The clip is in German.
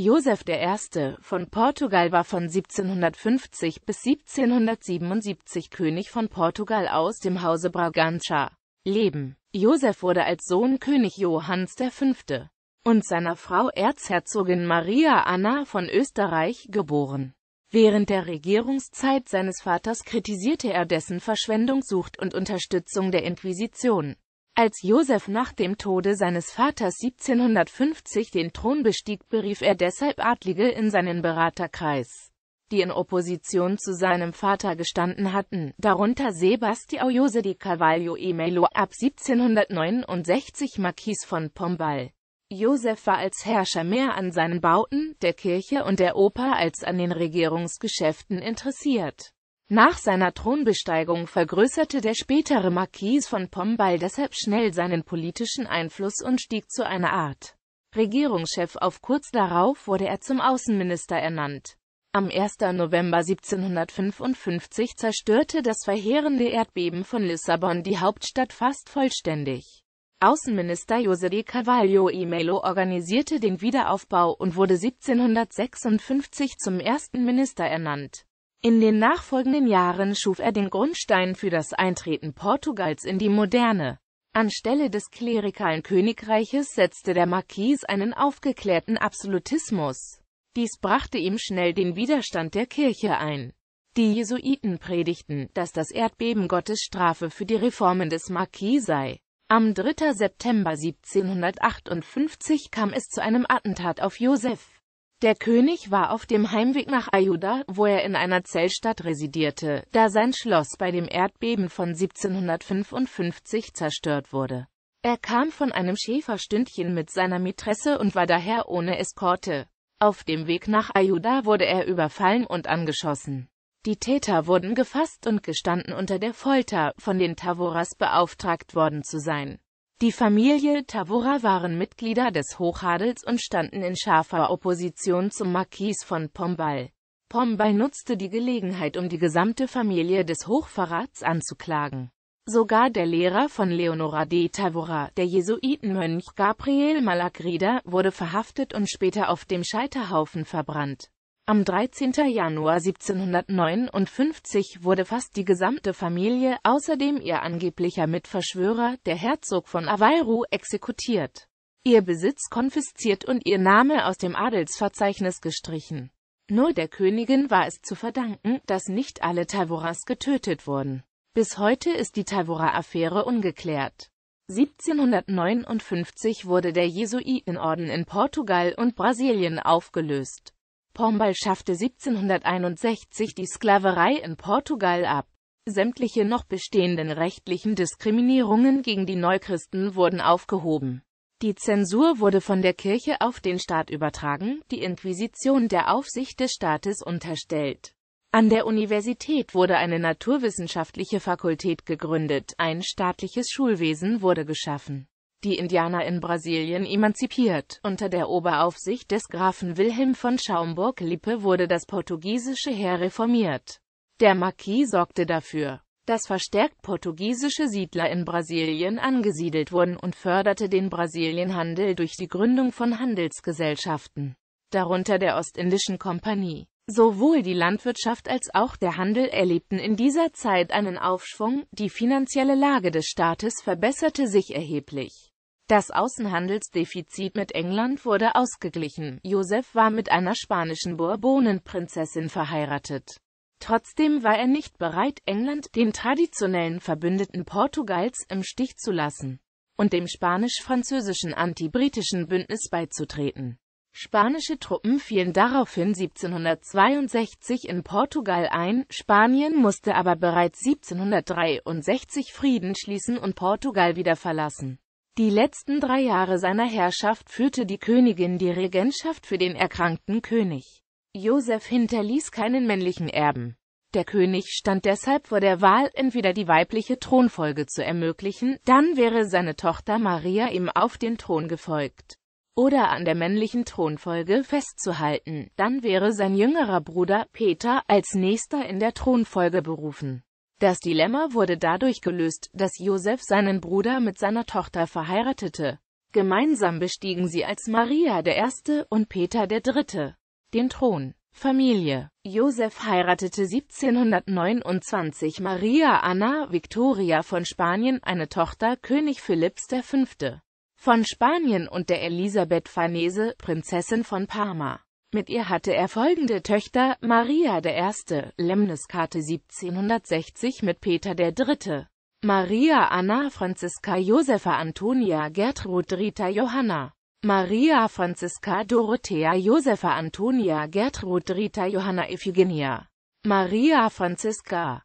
Joseph I. von Portugal war von 1750 bis 1777 König von Portugal aus dem Hause Braganza. Leben Joseph wurde als Sohn König Johanns V. und seiner Frau Erzherzogin Maria Anna von Österreich geboren. Während der Regierungszeit seines Vaters kritisierte er dessen Verschwendungssucht und Unterstützung der Inquisition. Als Josef nach dem Tode seines Vaters 1750 den Thron bestieg, berief er deshalb Adlige in seinen Beraterkreis, die in Opposition zu seinem Vater gestanden hatten, darunter Sebastião Jose di Carvalho e Melo, ab 1769 Marquis von Pombal. Josef war als Herrscher mehr an seinen Bauten, der Kirche und der Oper als an den Regierungsgeschäften interessiert. Nach seiner Thronbesteigung vergrößerte der spätere Marquis von Pombal deshalb schnell seinen politischen Einfluss und stieg zu einer Art Regierungschef auf. Kurz darauf wurde er zum Außenminister ernannt. Am 1. November 1755 zerstörte das verheerende Erdbeben von Lissabon die Hauptstadt fast vollständig. Außenminister José de Carvalho e Melo organisierte den Wiederaufbau und wurde 1756 zum ersten Minister ernannt. In den nachfolgenden Jahren schuf er den Grundstein für das Eintreten Portugals in die Moderne. Anstelle des klerikalen Königreiches setzte der Marquis einen aufgeklärten Absolutismus. Dies brachte ihm schnell den Widerstand der Kirche ein. Die Jesuiten predigten, dass das Erdbeben Gottes Strafe für die Reformen des Marquis sei. Am 3. September 1758 kam es zu einem Attentat auf Joseph. Der König war auf dem Heimweg nach Ayuda, wo er in einer Zellstadt residierte, da sein Schloss bei dem Erdbeben von 1755 zerstört wurde. Er kam von einem Schäferstündchen mit seiner Mätresse und war daher ohne Eskorte. Auf dem Weg nach Ayuda wurde er überfallen und angeschossen. Die Täter wurden gefasst und gestanden unter der Folter, von den Tavoras beauftragt worden zu sein. Die Familie Tavora waren Mitglieder des Hochadels und standen in scharfer Opposition zum Marquis von Pombal. Pombal nutzte die Gelegenheit, um die gesamte Familie des Hochverrats anzuklagen. Sogar der Lehrer von Leonora de Tavora, der Jesuitenmönch Gabriel Malagrida, wurde verhaftet und später auf dem Scheiterhaufen verbrannt. Am 13. Januar 1759 wurde fast die gesamte Familie, außerdem ihr angeblicher Mitverschwörer, der Herzog von Avairo, exekutiert, ihr Besitz konfisziert und ihr Name aus dem Adelsverzeichnis gestrichen. Nur der Königin war es zu verdanken, dass nicht alle Tavoras getötet wurden. Bis heute ist die Tavora-Affäre ungeklärt. 1759 wurde der Jesuitenorden in Portugal und Brasilien aufgelöst. Pombal schaffte 1761 die Sklaverei in Portugal ab. Sämtliche noch bestehenden rechtlichen Diskriminierungen gegen die Neuchristen wurden aufgehoben. Die Zensur wurde von der Kirche auf den Staat übertragen, die Inquisition der Aufsicht des Staates unterstellt. An der Universität wurde eine naturwissenschaftliche Fakultät gegründet, ein staatliches Schulwesen wurde geschaffen die Indianer in Brasilien emanzipiert. Unter der Oberaufsicht des Grafen Wilhelm von Schaumburg-Lippe wurde das portugiesische Heer reformiert. Der Marquis sorgte dafür, dass verstärkt portugiesische Siedler in Brasilien angesiedelt wurden und förderte den Brasilienhandel durch die Gründung von Handelsgesellschaften, darunter der Ostindischen Kompanie. Sowohl die Landwirtschaft als auch der Handel erlebten in dieser Zeit einen Aufschwung, die finanzielle Lage des Staates verbesserte sich erheblich. Das Außenhandelsdefizit mit England wurde ausgeglichen. Josef war mit einer spanischen Bourbonenprinzessin verheiratet. Trotzdem war er nicht bereit, England, den traditionellen Verbündeten Portugals, im Stich zu lassen und dem spanisch-französischen anti-britischen Bündnis beizutreten. Spanische Truppen fielen daraufhin 1762 in Portugal ein, Spanien musste aber bereits 1763 Frieden schließen und Portugal wieder verlassen. Die letzten drei Jahre seiner Herrschaft führte die Königin die Regentschaft für den erkrankten König. Josef hinterließ keinen männlichen Erben. Der König stand deshalb vor der Wahl, entweder die weibliche Thronfolge zu ermöglichen, dann wäre seine Tochter Maria ihm auf den Thron gefolgt, oder an der männlichen Thronfolge festzuhalten, dann wäre sein jüngerer Bruder Peter als nächster in der Thronfolge berufen. Das Dilemma wurde dadurch gelöst, dass Josef seinen Bruder mit seiner Tochter verheiratete. Gemeinsam bestiegen sie als Maria I. und Peter III. den Thron. Familie Josef heiratete 1729 Maria Anna Victoria von Spanien, eine Tochter König Philipps V. von Spanien und der Elisabeth Farnese, Prinzessin von Parma. Mit ihr hatte er folgende Töchter, Maria I., Lemniskarte 1760 mit Peter III., Maria Anna Franziska Josefa Antonia Gertrud Rita Johanna, Maria Franziska Dorothea Josefa Antonia Gertrud Rita Johanna Iphigenia, Maria Franziska